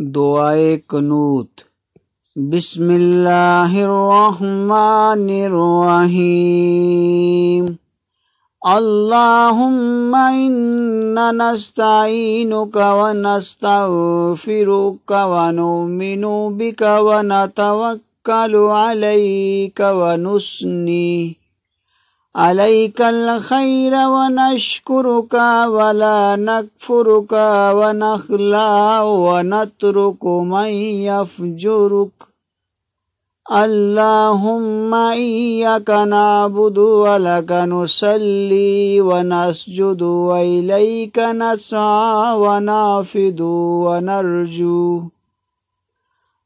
दुआए कनूत बिस्मिल्लाहिर्रहमानिर्रहीम اللهم إنا نستعينك ونستغفرك ونؤمن بك ونتوكل عليك ونسني عليك الخير ونشكرك ولا نكفرك ونخلع ونترك من يفجرك اللهم إياك نعبد ولك نصلي ونسجد وإليك نسعى ونعفد ونرجو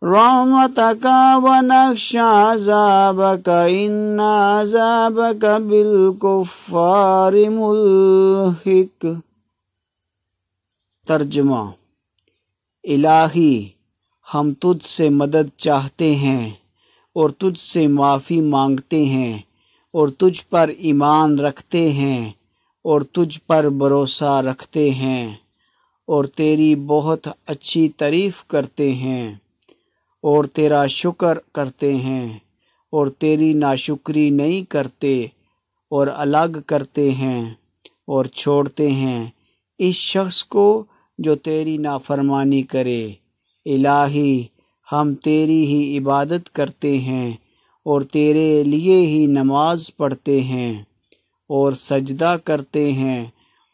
रहमतक वनख्शा अजाबक इन अजाबक बिलकुफार तर्जमा इलाही हम तुझ से मदद चाहते हैं और तुझ से माफ़ी मांगते हैं और तुझ पर ईमान रखते हैं और तुझ पर भरोसा रखते हैं और तेरी बहुत अच्छी तारीफ़ करते हैं और तेरा शुक्र करते हैं और तेरी नाशुक्री नहीं करते और अलग करते हैं और छोड़ते हैं इस शख्स को जो तेरी नाफरमानी करे इलाही हम तेरी ही इबादत करते हैं और तेरे लिए ही नमाज पढ़ते हैं और सजदा करते हैं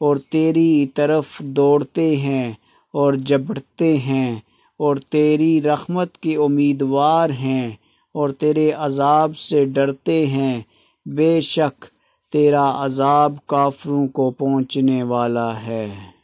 और तेरी तरफ दौड़ते हैं और जबड़ते हैं और तेरी रहमत के उम्मीदवार हैं और तेरे अजाब से डरते हैं बेशक तेरा अजाब काफरों को पहुंचने वाला है